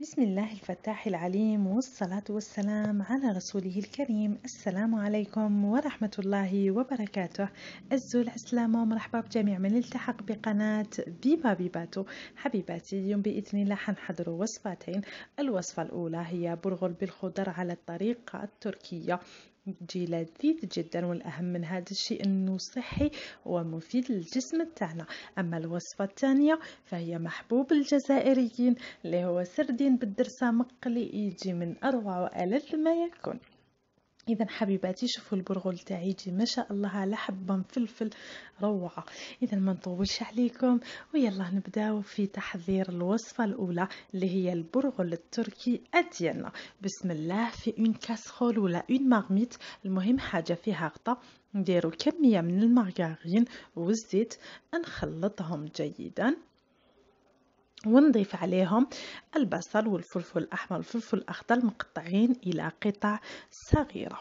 بسم الله الفتاح العليم والصلاة والسلام على رسوله الكريم السلام عليكم ورحمة الله وبركاته الزول السلام ومرحبا بجميع من التحق بقناة بيبا بيباتو حبيباتي اليوم بإذن الله حنحضر وصفتين الوصفة الأولى هي برغل بالخضر على الطريقة التركية تجي لذيذ جدا والاهم من هذا الشيء انه صحي ومفيد للجسم تاعنا اما الوصفه الثانيه فهي محبوب الجزائريين اللي هو سردين بالدرسه مقلي يجي من اروع والذ ما يكون اذا حبيباتي شوفوا البرغل تاعي يجي ما شاء الله على حبه مفلفل روعه اذا ما نطولش عليكم ويلا نبداو في تحضير الوصفه الاولى اللي هي البرغل التركي اتينا بسم الله في اون كاسرول ولا اون مغميت المهم حاجه فيها غطا نديرو كميه من المارغرين والزيت نخلطهم جيدا ونضيف عليهم البصل والفلفل الأحمر والفلفل الأخضر مقطعين إلى قطع صغيرة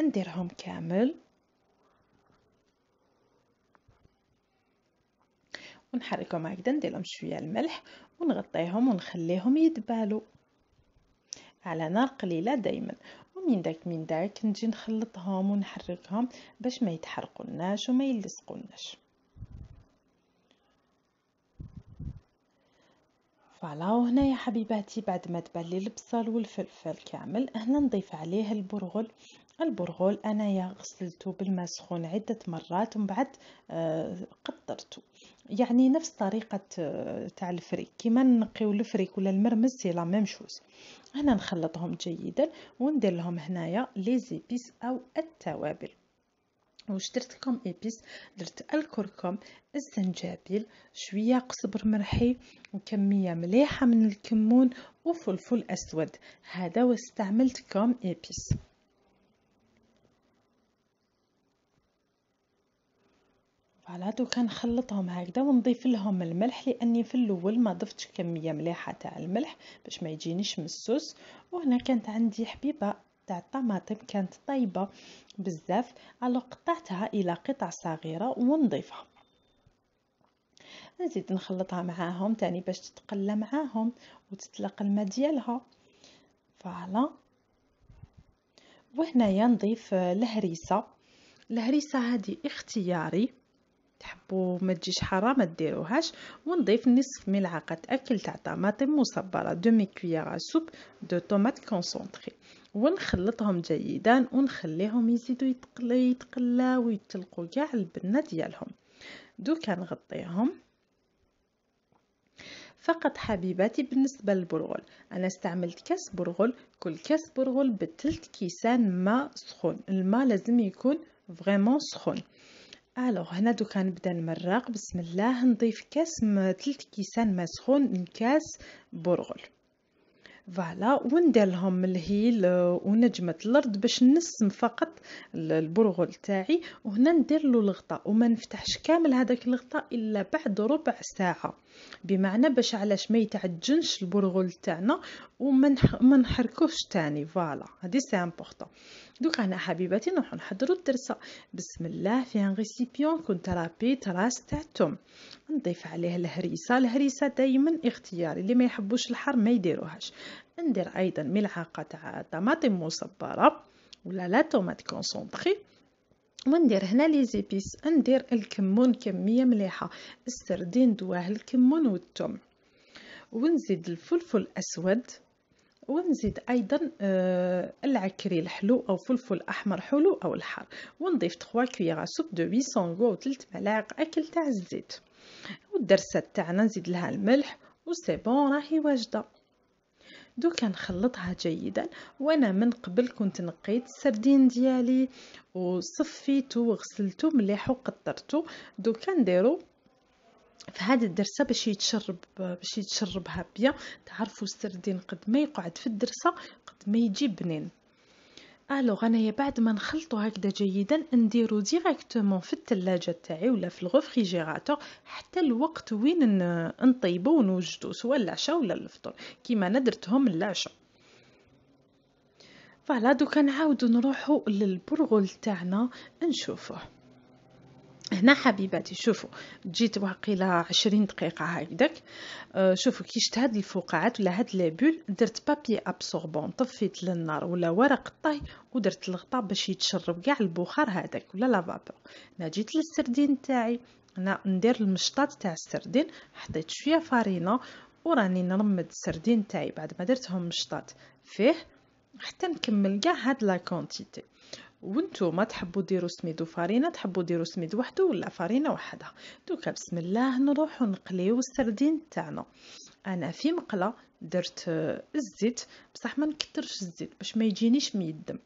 نديرهم كامل ونحركهم هكذا نديرلهم شويه الملح ونغطيهم ونخليهم يدبالوا على نار قليله دائما ومن داك من داك نجي نخلطهم ونحركهم باش ما يتحرقوناش وما يلصقوناش فوالا وهنا يا حبيباتي بعد ما تبلي البصل والفلفل كامل هنا نضيف عليه البرغل البرغل انايا غسلته بالماء سخون عده مرات ومن بعد آه، قطرته يعني نفس طريقه آه، تاع الفريك كيما نقيو الفريك ولا المرمز سي لا ميم شوز هنا نخلطهم جيدا وندير لهم هنايا لي زيبيس او التوابل واش درت لكم ابيس درت الكركم الزنجبيل شويه قزبر مرحي وكميه مليحه من الكمون وفلفل اسود هذا واستعملت كوم ابيس فوالا دوكا نخلطهم هكذا ونضيف لهم الملح لاني في الاول ما ضفتش كميه مليحه تاع الملح باش ما يجينيش مسوس وهنا كانت عندي حبيبه الطماطم كانت طيبة بزاف الو قطعتها الى قطع صغيرة ونضيفها نزيد نخلطها معاهم تاني باش تتقلى معاهم وتطلق الماء ديالها فوالا وهنايا نضيف الهريسه الهريسه هذه اختياري تحبوا ما تجيش حاره ما ديروهاش ونضيف نصف ملعقه اكل تاع طماطم مصبره دومي كويير سوب دو طوماط كونسونطري ونخلطهم جيدا ونخليهم يزيدوا يتقلاو يتقلاو ويتلقوا كاع البنه ديالهم دوكا نغطيهم فقط حبيباتي بالنسبة للبرغل أنا استعملت كاس برغل كل كاس برغل بثلث كيسان ماء سخون الماء لازم يكون فريمون سخون الوغ هنا دوكا نبدا نمرق بسم الله نضيف كاس ثلث كيسان ما سخون من كاس برغل فوالا وندير لهم الهيل آه، ونجمه الارض باش نسم فقط البرغل تاعي وهنا ندير له الغطاء وما نفتحش كامل هذاك الغطاء الا بعد ربع ساعه بمعنى باش علاش ما يتعجنش البرغل تاعنا وما نحركوش تاني فوالا هذه سي امبورطون دوكا هنا حبيباتي نروحو نحضرو الدرس بسم الله في ان ريسيبيون كنت رابي تراس تاع التوم نضيف عليه الهريسة الهريسة دايما اختياري اللي ما يحبوش الحر ما يديروهاش ندير ايضا ملعقة تاع طماطم مصبرة ولا لا طوماط كونسونطري وندير هنا لي زيبيس ندير الكمون كميه مليحه السردين دواه الكمون والثوم ونزيد الفلفل اسود ونزيد ايضا آه، العكري الحلو او فلفل احمر حلو او الحار ونضيف 3 كويغا سوب دو 800 غو 3 ملاعق اكل تاع الزيت والدرسه تاعنا نزيد لها الملح وسي بون راهي واجده دوكا نخلطها جيدا وانا من قبل كنت نقيت السردين ديالي وصفيته وغسلته مليح وقطرته دوكا نديرو فهاد الدرسة باش يتشرب باش يتشربها بيا تعرفوا السردين قد ما يقعد في الدرسة قد ما يجي بنين الوغ انايا بعد ما نخلطو هكذا جيدا نديرو ديريكتومون في الثلاجه تاعي ولا في الغوفريجيراتور حتى الوقت وين نطيبو ونوجدو سواء العشاء ولا الفطور كيما انا درتهم العشاء فوالا دوكا نعاودو نروحو للبرغل تاعنا نشوفوه هنا حبيباتي شوفوا جيت واقيلا عشرين دقيقة هكداك أه، شوفوا كي شفت هاد الفقاعات ولا هاد لابول درت بابي ابسوربون طفيت للنار ولا ورق الطهي ودرت الغطاء باش يتشرب كاع البخار هذاك ولا لافابور هنا جيت للسردين تاعي هنا ندير المشطات تاع السردين حطيت شويه فارينه وراني نرمد السردين تاعي بعد ما درتهم مشطات فيه حتى نكمل كاع هاد لا كونتيتي ما تحبوا ديروا سميد وفارينه تحبوا ديروا سميد وحده ولا فارينه وحدها دوكا بسم الله نروح نقليو السردين تاعنا انا في مقله درت الزيت بصح ما نكترش الزيت باش ما يجينيش ميدم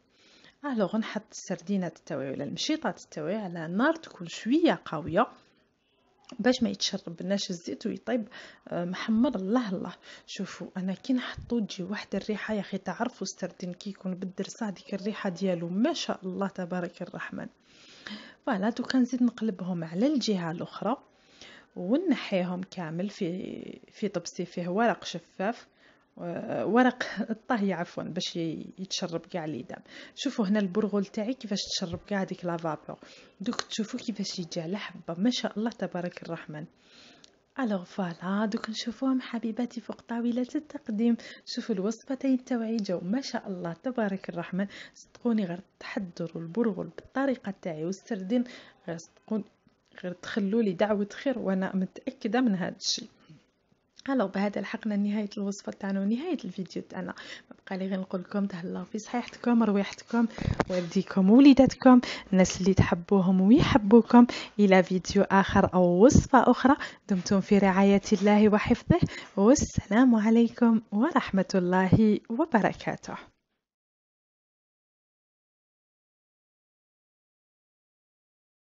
الوغ نحط السردينات تاوعي ولا المشيطات تاوعي على نار تكون شويه قويه باش ما يتشربناش الزيت ويطيب آه، محمر الله الله شوفوا انا كي نحطو تجي واحد الريحه يا اخي تعرفوا السردين كي يكون بالدرسه ديك الريحه ديالو ما شاء الله تبارك الرحمن فوالا دوكا نزيد نقلبهم على الجهه الاخرى ونحيهم كامل في في طبسي فيه ورق شفاف ورق الطهي عفوا باش يتشرب كاع لي دام شوفوا هنا البرغل تاعي كيفاش تشرب كاع ديك لافابور دوك تشوفوا كيفاش يجي على حبه ما شاء الله تبارك الرحمن الوغ فوالا دوك نشوفوهم حبيباتي فوق طاولة التقديم شوفوا الوصفتين تاعي جاو ما شاء الله تبارك الرحمن صدقوني غير تحضروا البرغل بالطريقه تاعي والسردين غير صدقوني غير تخلوا لي دعوه خير وانا متاكده من هذا الشيء الو بهذا لحقنا نهايه الوصفه تاعنا ونهايه الفيديو تاعنا ما بقى لي غير نقول لكم تهلاو في صحيحتكم رواحتكم والديكم ووليداتكم الناس اللي تحبوهم ويحبوكم الى فيديو اخر او وصفه اخرى دمتم في رعايه الله وحفظه والسلام عليكم ورحمه الله وبركاته